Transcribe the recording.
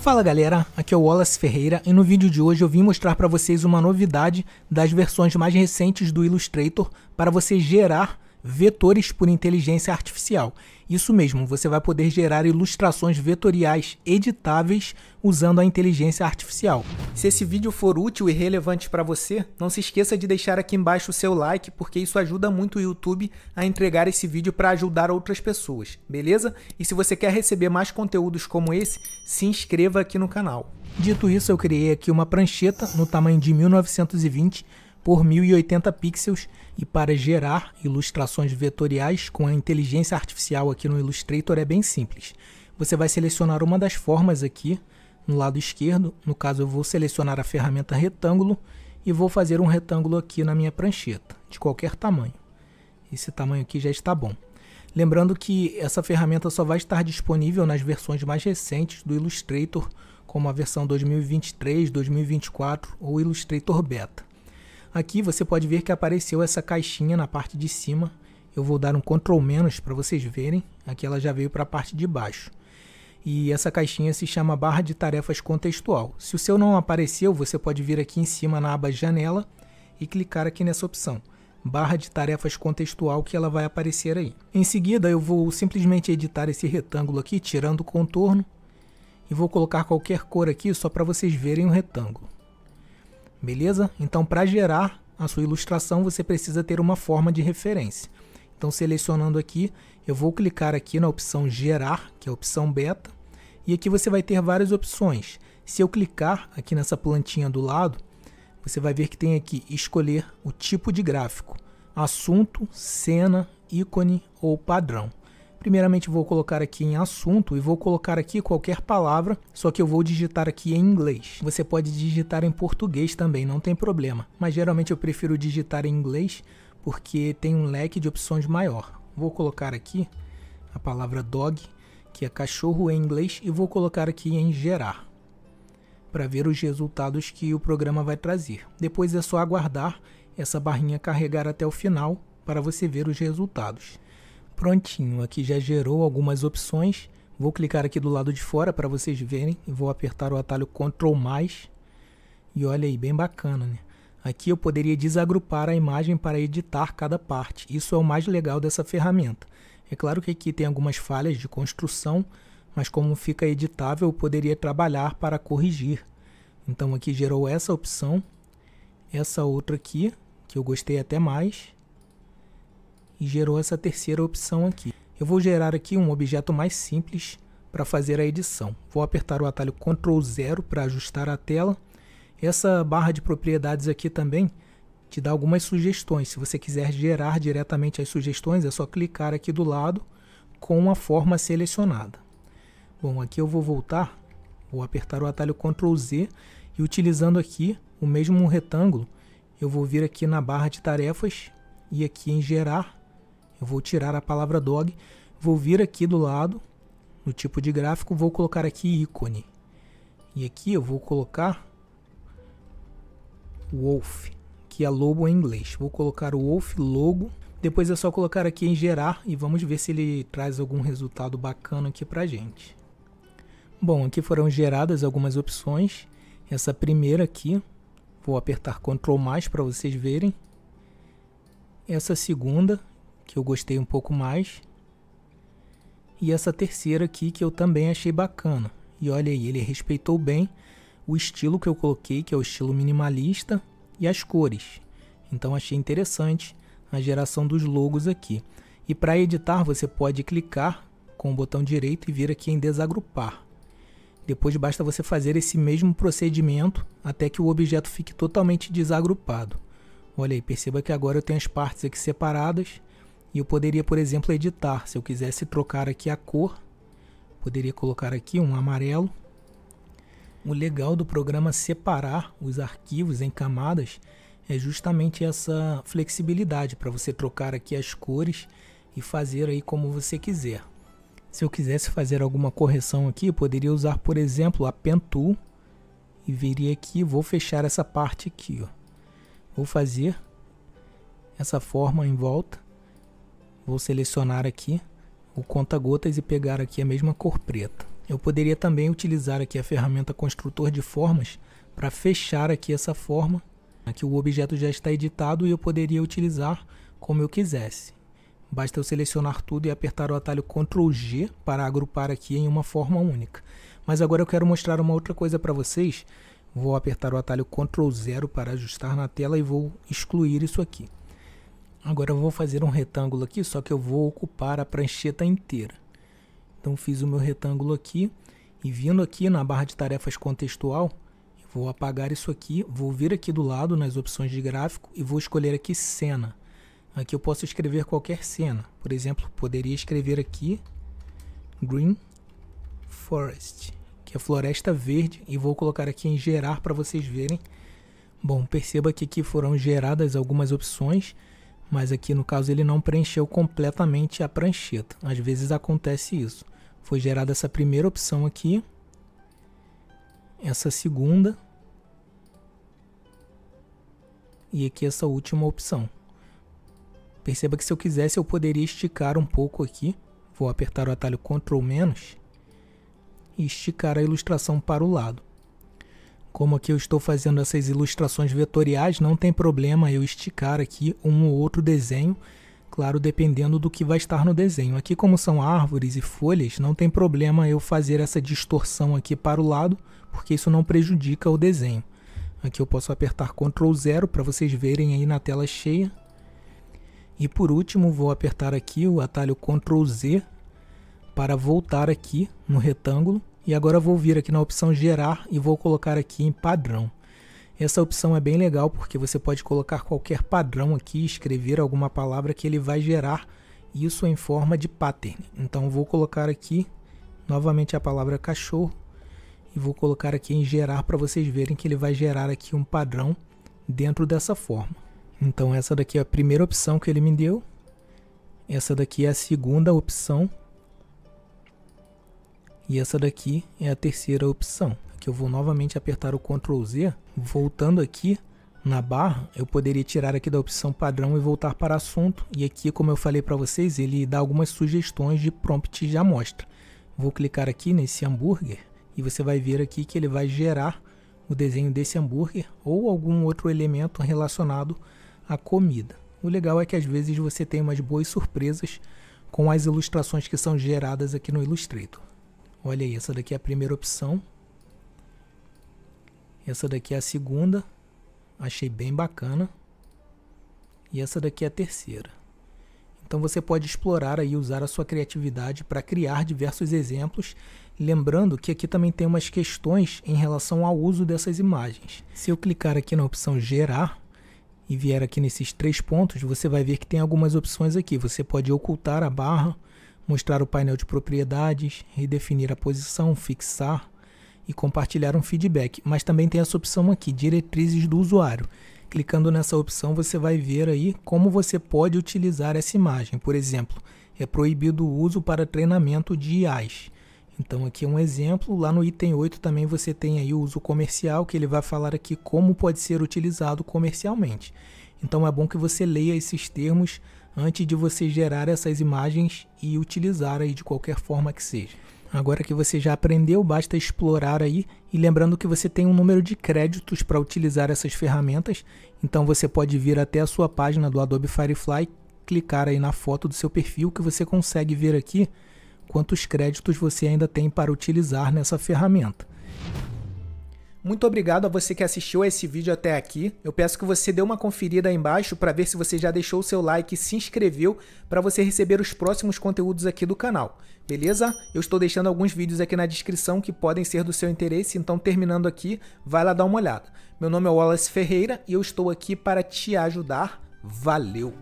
Fala galera, aqui é o Wallace Ferreira e no vídeo de hoje eu vim mostrar para vocês uma novidade das versões mais recentes do Illustrator para você gerar vetores por inteligência artificial. Isso mesmo, você vai poder gerar ilustrações vetoriais editáveis usando a inteligência artificial. Se esse vídeo for útil e relevante para você, não se esqueça de deixar aqui embaixo o seu like, porque isso ajuda muito o YouTube a entregar esse vídeo para ajudar outras pessoas, beleza? E se você quer receber mais conteúdos como esse, se inscreva aqui no canal. Dito isso, eu criei aqui uma prancheta no tamanho de 1920 por 1080 pixels e para gerar ilustrações vetoriais com a inteligência artificial aqui no Illustrator é bem simples. Você vai selecionar uma das formas aqui no lado esquerdo, no caso eu vou selecionar a ferramenta retângulo e vou fazer um retângulo aqui na minha prancheta, de qualquer tamanho. Esse tamanho aqui já está bom. Lembrando que essa ferramenta só vai estar disponível nas versões mais recentes do Illustrator, como a versão 2023, 2024 ou Illustrator Beta. Aqui você pode ver que apareceu essa caixinha na parte de cima. Eu vou dar um Ctrl menos para vocês verem. Aqui ela já veio para a parte de baixo. E essa caixinha se chama barra de tarefas contextual. Se o seu não apareceu, você pode vir aqui em cima na aba janela e clicar aqui nessa opção barra de tarefas contextual que ela vai aparecer aí. Em seguida, eu vou simplesmente editar esse retângulo aqui, tirando o contorno, e vou colocar qualquer cor aqui só para vocês verem o retângulo beleza? Então, para gerar a sua ilustração, você precisa ter uma forma de referência. Então, selecionando aqui, eu vou clicar aqui na opção Gerar, que é a opção beta, e aqui você vai ter várias opções. Se eu clicar aqui nessa plantinha do lado, você vai ver que tem aqui escolher o tipo de gráfico, assunto, cena, ícone ou padrão. Primeiramente vou colocar aqui em assunto e vou colocar aqui qualquer palavra, só que eu vou digitar aqui em inglês. Você pode digitar em português também, não tem problema, mas geralmente eu prefiro digitar em inglês porque tem um leque de opções maior. Vou colocar aqui a palavra dog, que é cachorro em inglês, e vou colocar aqui em gerar para ver os resultados que o programa vai trazer. Depois é só aguardar essa barrinha carregar até o final para você ver os resultados. Prontinho, aqui já gerou algumas opções. Vou clicar aqui do lado de fora para vocês verem. Vou apertar o atalho Ctrl+. E olha aí, bem bacana, né? Aqui eu poderia desagrupar a imagem para editar cada parte. Isso é o mais legal dessa ferramenta. É claro que aqui tem algumas falhas de construção, mas como fica editável, eu poderia trabalhar para corrigir. Então aqui gerou essa opção, essa outra aqui, que eu gostei até mais, e gerou essa terceira opção aqui. Eu vou gerar aqui um objeto mais simples para fazer a edição. Vou apertar o atalho Ctrl 0 para ajustar a tela. Essa barra de propriedades aqui também te dá algumas sugestões. Se você quiser gerar diretamente as sugestões, é só clicar aqui do lado com a forma selecionada. Bom, aqui eu vou voltar, vou apertar o atalho Ctrl Z e utilizando aqui o mesmo retângulo, eu vou vir aqui na barra de tarefas e aqui em gerar eu vou tirar a palavra dog, vou vir aqui do lado, no tipo de gráfico, vou colocar aqui ícone. E aqui eu vou colocar wolf, que é logo em inglês. Vou colocar o wolf logo. Depois é só colocar aqui em gerar e vamos ver se ele traz algum resultado bacana aqui pra gente. Bom, aqui foram geradas algumas opções. Essa primeira aqui, vou apertar Ctrl mais para vocês verem. Essa segunda, que eu gostei um pouco mais. E essa terceira aqui que eu também achei bacana. E olha aí, ele respeitou bem o estilo que eu coloquei, que é o estilo minimalista, e as cores. Então achei interessante a geração dos logos aqui. E para editar, você pode clicar com o botão direito e vir aqui em desagrupar. Depois basta você fazer esse mesmo procedimento até que o objeto fique totalmente desagrupado. Olha aí, perceba que agora eu tenho as partes aqui separadas e eu poderia, por exemplo, editar. Se eu quisesse trocar aqui a cor, poderia colocar aqui um amarelo. O legal do programa separar os arquivos em camadas é justamente essa flexibilidade para você trocar aqui as cores e fazer aí como você quiser. Se eu quisesse fazer alguma correção aqui, poderia usar, por exemplo, a Pen Tool e viria aqui, vou fechar essa parte aqui, ó. Vou fazer essa forma em volta Vou selecionar aqui o conta-gotas e pegar aqui a mesma cor preta. Eu poderia também utilizar aqui a ferramenta construtor de formas para fechar aqui essa forma. Aqui o objeto já está editado e eu poderia utilizar como eu quisesse. Basta eu selecionar tudo e apertar o atalho Ctrl G para agrupar aqui em uma forma única. Mas agora eu quero mostrar uma outra coisa para vocês. Vou apertar o atalho Ctrl 0 para ajustar na tela e vou excluir isso aqui. Agora eu vou fazer um retângulo aqui, só que eu vou ocupar a prancheta inteira. Então fiz o meu retângulo aqui e vindo aqui na barra de tarefas contextual, vou apagar isso aqui, vou vir aqui do lado nas opções de gráfico e vou escolher aqui cena. Aqui eu posso escrever qualquer cena. Por exemplo, poderia escrever aqui Green Forest, que é floresta verde, e vou colocar aqui em gerar para vocês verem. Bom, perceba que aqui foram geradas algumas opções mas aqui no caso ele não preencheu completamente a prancheta. Às vezes acontece isso. Foi gerada essa primeira opção aqui, essa segunda e aqui essa última opção. Perceba que se eu quisesse eu poderia esticar um pouco aqui. Vou apertar o atalho Ctrl- e esticar a ilustração para o lado. Como aqui eu estou fazendo essas ilustrações vetoriais, não tem problema eu esticar aqui um ou outro desenho, claro, dependendo do que vai estar no desenho. Aqui como são árvores e folhas, não tem problema eu fazer essa distorção aqui para o lado, porque isso não prejudica o desenho. Aqui eu posso apertar Ctrl 0 para vocês verem aí na tela cheia. E por último, vou apertar aqui o atalho Ctrl Z para voltar aqui no retângulo e agora vou vir aqui na opção gerar e vou colocar aqui em padrão. Essa opção é bem legal porque você pode colocar qualquer padrão aqui, escrever alguma palavra que ele vai gerar isso em forma de pattern. Então vou colocar aqui novamente a palavra cachorro e vou colocar aqui em gerar para vocês verem que ele vai gerar aqui um padrão dentro dessa forma. Então essa daqui é a primeira opção que ele me deu. Essa daqui é a segunda opção e essa daqui é a terceira opção. que eu vou novamente apertar o Ctrl Z. Voltando aqui na barra, eu poderia tirar aqui da opção padrão e voltar para assunto. E aqui, como eu falei para vocês, ele dá algumas sugestões de prompt de amostra. Vou clicar aqui nesse hambúrguer e você vai ver aqui que ele vai gerar o desenho desse hambúrguer ou algum outro elemento relacionado à comida. O legal é que às vezes você tem umas boas surpresas com as ilustrações que são geradas aqui no Illustrator. Olha aí, essa daqui é a primeira opção. Essa daqui é a segunda. Achei bem bacana. E essa daqui é a terceira. Então você pode explorar aí, usar a sua criatividade para criar diversos exemplos. Lembrando que aqui também tem umas questões em relação ao uso dessas imagens. Se eu clicar aqui na opção gerar, e vier aqui nesses três pontos, você vai ver que tem algumas opções aqui. Você pode ocultar a barra, mostrar o painel de propriedades, redefinir a posição, fixar e compartilhar um feedback. Mas também tem essa opção aqui, diretrizes do usuário. Clicando nessa opção, você vai ver aí como você pode utilizar essa imagem. Por exemplo, é proibido o uso para treinamento de IAs. Então aqui é um exemplo, lá no item 8 também você tem aí o uso comercial, que ele vai falar aqui como pode ser utilizado comercialmente. Então é bom que você leia esses termos antes de você gerar essas imagens e utilizar aí de qualquer forma que seja. Agora que você já aprendeu, basta explorar aí e lembrando que você tem um número de créditos para utilizar essas ferramentas, então você pode vir até a sua página do Adobe Firefly, clicar aí na foto do seu perfil que você consegue ver aqui quantos créditos você ainda tem para utilizar nessa ferramenta. Muito obrigado a você que assistiu a esse vídeo até aqui. Eu peço que você dê uma conferida aí embaixo para ver se você já deixou o seu like e se inscreveu para você receber os próximos conteúdos aqui do canal. Beleza? Eu estou deixando alguns vídeos aqui na descrição que podem ser do seu interesse, então terminando aqui, vai lá dar uma olhada. Meu nome é Wallace Ferreira e eu estou aqui para te ajudar. Valeu!